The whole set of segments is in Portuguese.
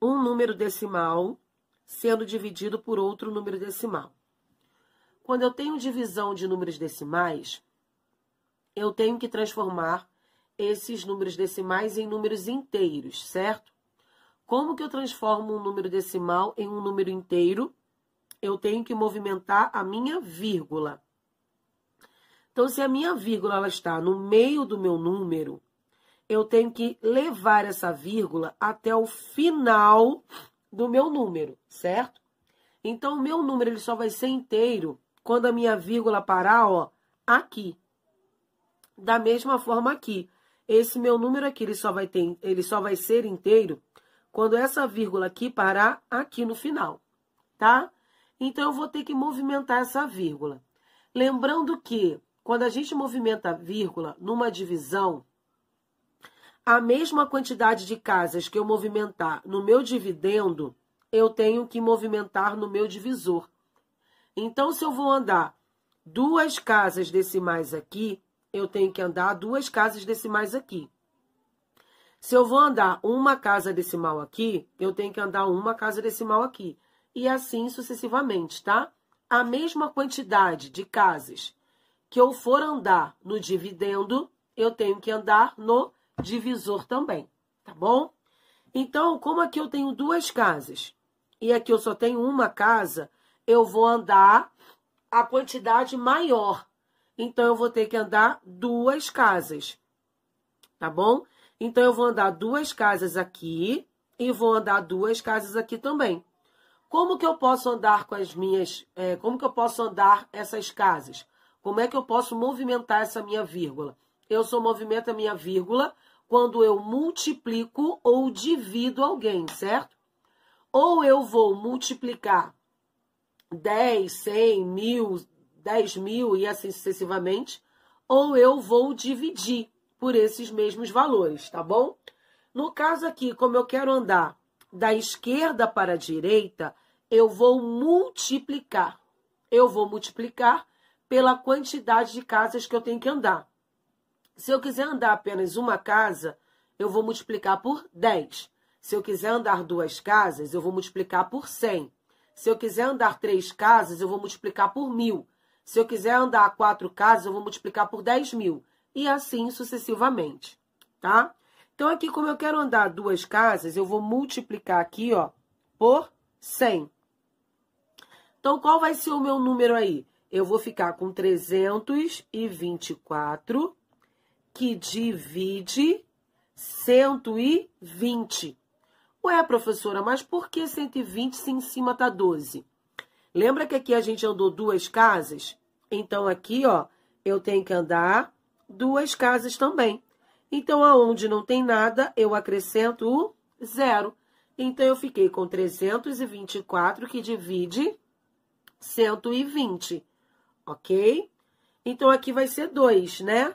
um número decimal sendo dividido por outro número decimal. Quando eu tenho divisão de números decimais, eu tenho que transformar esses números decimais em números inteiros, certo? Como que eu transformo um número decimal em um número inteiro? Eu tenho que movimentar a minha vírgula. Então, se a minha vírgula ela está no meio do meu número, eu tenho que levar essa vírgula até o final do meu número, certo? Então, o meu número ele só vai ser inteiro quando a minha vírgula parar, ó, aqui. Da mesma forma aqui. Esse meu número aqui, ele só vai, ter, ele só vai ser inteiro quando essa vírgula aqui parar aqui no final, tá? Então, eu vou ter que movimentar essa vírgula. Lembrando que, quando a gente movimenta a vírgula numa divisão, a mesma quantidade de casas que eu movimentar no meu dividendo, eu tenho que movimentar no meu divisor. Então, se eu vou andar duas casas decimais aqui, eu tenho que andar duas casas decimais aqui. Se eu vou andar uma casa decimal aqui, eu tenho que andar uma casa decimal aqui. E assim sucessivamente, tá? A mesma quantidade de casas que eu for andar no dividendo, eu tenho que andar no divisor também, tá bom? Então, como aqui eu tenho duas casas e aqui eu só tenho uma casa, eu vou andar a quantidade maior. Então, eu vou ter que andar duas casas, tá bom? Então, eu vou andar duas casas aqui e vou andar duas casas aqui também. Como que eu posso andar com as minhas. É, como que eu posso andar essas casas? Como é que eu posso movimentar essa minha vírgula? Eu sou movimento a minha vírgula quando eu multiplico ou divido alguém, certo? Ou eu vou multiplicar 10, 100, mil, 10 mil e assim sucessivamente, ou eu vou dividir por esses mesmos valores, tá bom? No caso aqui, como eu quero andar da esquerda para a direita, eu vou multiplicar. Eu vou multiplicar pela quantidade de casas que eu tenho que andar. Se eu quiser andar apenas uma casa, eu vou multiplicar por 10. Se eu quiser andar duas casas, eu vou multiplicar por 100. Se eu quiser andar três casas, eu vou multiplicar por mil. Se eu quiser andar quatro casas, eu vou multiplicar por 10.000. mil. E assim sucessivamente, tá? Então, aqui, como eu quero andar duas casas, eu vou multiplicar aqui, ó, por 100. Então, qual vai ser o meu número aí? Eu vou ficar com 324 que divide 120. Ué, professora, mas por que 120 se em cima tá 12? Lembra que aqui a gente andou duas casas? Então, aqui, ó, eu tenho que andar duas casas também. Então, aonde não tem nada, eu acrescento o zero. Então, eu fiquei com 324, que divide 120, ok? Então, aqui vai ser 2, né?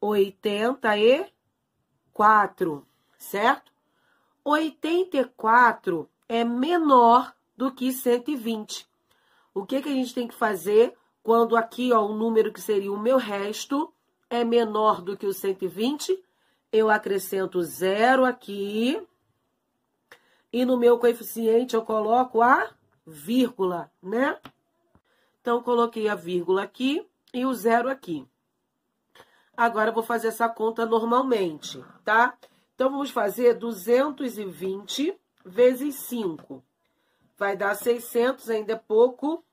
84, certo? 84 é menor do que 120. O que, que a gente tem que fazer quando aqui, ó, o número que seria o meu resto é menor do que o 120? Eu acrescento zero aqui e no meu coeficiente eu coloco a vírgula, né? Então, coloquei a vírgula aqui e o zero aqui. Agora eu vou fazer essa conta normalmente, tá? Então, vamos fazer 220 vezes 5. Vai dar 600, ainda é pouco.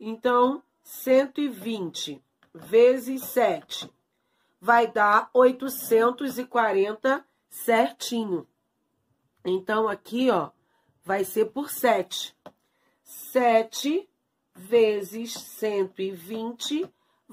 Então, 120 vezes 7. Vai dar 840 certinho. Então, aqui, ó, vai ser por 7. 7 vezes 120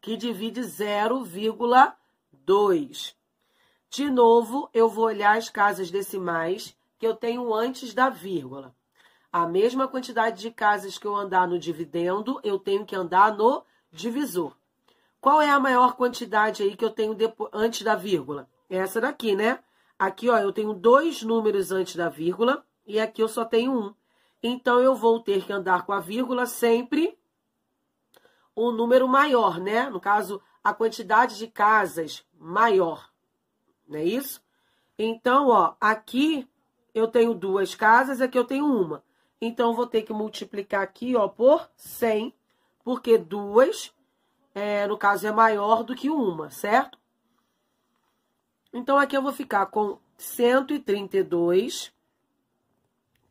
que divide 0,2. De novo, eu vou olhar as casas decimais que eu tenho antes da vírgula. A mesma quantidade de casas que eu andar no dividendo, eu tenho que andar no divisor. Qual é a maior quantidade aí que eu tenho depois, antes da vírgula? Essa daqui, né? Aqui, ó, eu tenho dois números antes da vírgula e aqui eu só tenho um. Então, eu vou ter que andar com a vírgula sempre um número maior, né? No caso, a quantidade de casas maior, não é isso? Então, ó, aqui eu tenho duas casas, aqui eu tenho uma. Então, vou ter que multiplicar aqui, ó, por 100, porque duas, é, no caso, é maior do que uma, certo? Então, aqui eu vou ficar com 132,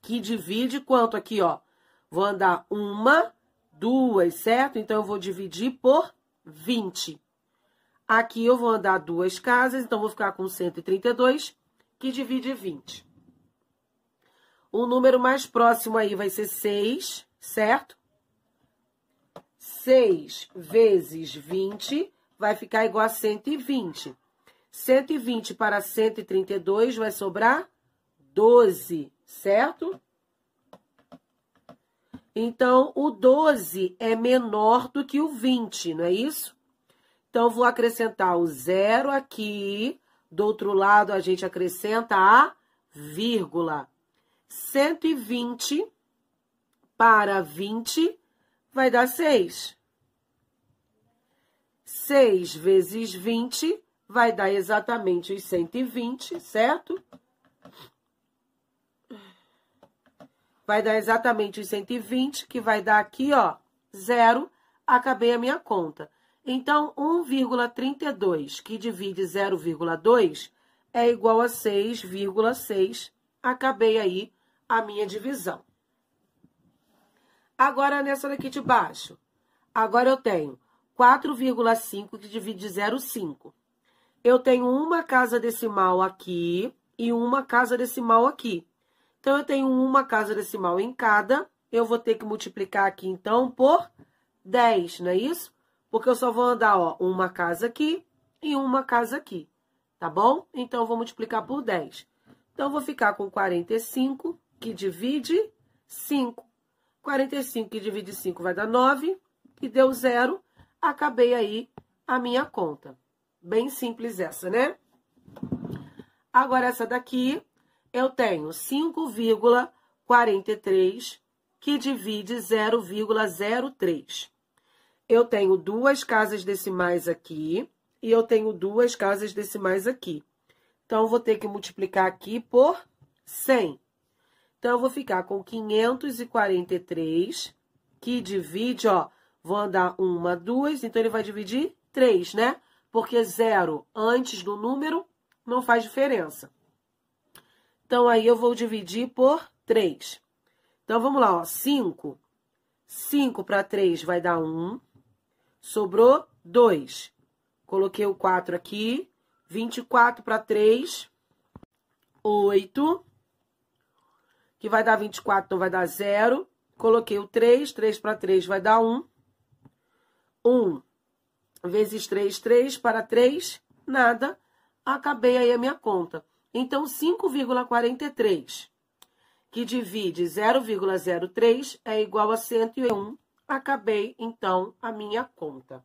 que divide quanto aqui, ó? Vou andar uma, duas, certo? Então, eu vou dividir por 20. Aqui eu vou andar duas casas, então vou ficar com 132, que divide 20. O número mais próximo aí vai ser 6, certo? 6 vezes 20 vai ficar igual a 120. 120 para 132 vai sobrar 12, certo? Então, o 12 é menor do que o 20, não é isso? Então, vou acrescentar o zero aqui. Do outro lado, a gente acrescenta a vírgula. 120 para 20 vai dar 6. 6 vezes 20 vai dar exatamente os 120, certo? vai dar exatamente os 120, que vai dar aqui, ó, zero, acabei a minha conta. Então, 1,32 que divide 0,2 é igual a 6,6. Acabei aí a minha divisão. Agora, nessa daqui de baixo. Agora eu tenho 4,5 que divide 0,5. Eu tenho uma casa decimal aqui e uma casa decimal aqui. Então, eu tenho uma casa decimal em cada. Eu vou ter que multiplicar aqui, então, por 10, não é isso? Porque eu só vou andar, ó, uma casa aqui e uma casa aqui, tá bom? Então, eu vou multiplicar por 10. Então, eu vou ficar com 45, que divide 5. 45 que divide 5 vai dar 9, e deu zero. Acabei aí a minha conta. Bem simples essa, né? Agora, essa daqui, eu tenho 5,43 que divide 0,03. Eu tenho duas casas decimais aqui e eu tenho duas casas decimais aqui. Então, vou ter que multiplicar aqui por 100. Então, eu vou ficar com 543, que divide, ó, vou andar uma, duas, então ele vai dividir três, né? Porque zero antes do número não faz diferença. Então, aí eu vou dividir por 3. Então, vamos lá, ó, 5. 5 para 3 vai dar 1. Sobrou 2. Coloquei o 4 aqui. 24 para 3, 8. Que vai dar 24, então vai dar 0. Coloquei o 3, 3 para 3 vai dar 1. 1 vezes 3, 3 para 3, nada. Acabei aí a minha conta. Então, 5,43, que divide 0,03, é igual a 101. Acabei, então, a minha conta.